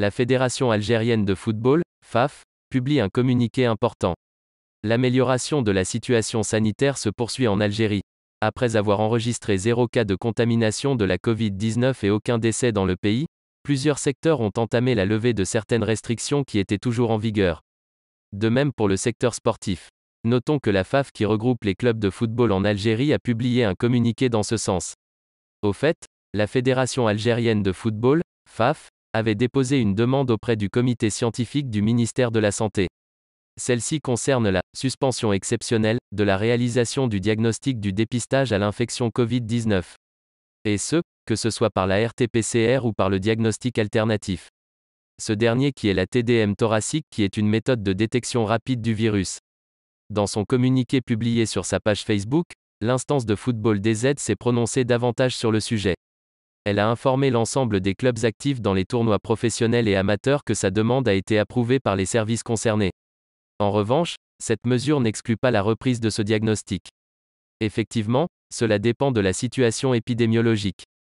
La Fédération algérienne de football, FAF, publie un communiqué important. L'amélioration de la situation sanitaire se poursuit en Algérie. Après avoir enregistré zéro cas de contamination de la Covid-19 et aucun décès dans le pays, plusieurs secteurs ont entamé la levée de certaines restrictions qui étaient toujours en vigueur. De même pour le secteur sportif. Notons que la FAF qui regroupe les clubs de football en Algérie a publié un communiqué dans ce sens. Au fait, la Fédération algérienne de football, FAF, avait déposé une demande auprès du comité scientifique du ministère de la Santé. Celle-ci concerne la suspension exceptionnelle de la réalisation du diagnostic du dépistage à l'infection Covid-19. Et ce, que ce soit par la RT-PCR ou par le diagnostic alternatif. Ce dernier qui est la TDM thoracique qui est une méthode de détection rapide du virus. Dans son communiqué publié sur sa page Facebook, l'instance de football DZ s'est prononcée davantage sur le sujet. Elle a informé l'ensemble des clubs actifs dans les tournois professionnels et amateurs que sa demande a été approuvée par les services concernés. En revanche, cette mesure n'exclut pas la reprise de ce diagnostic. Effectivement, cela dépend de la situation épidémiologique.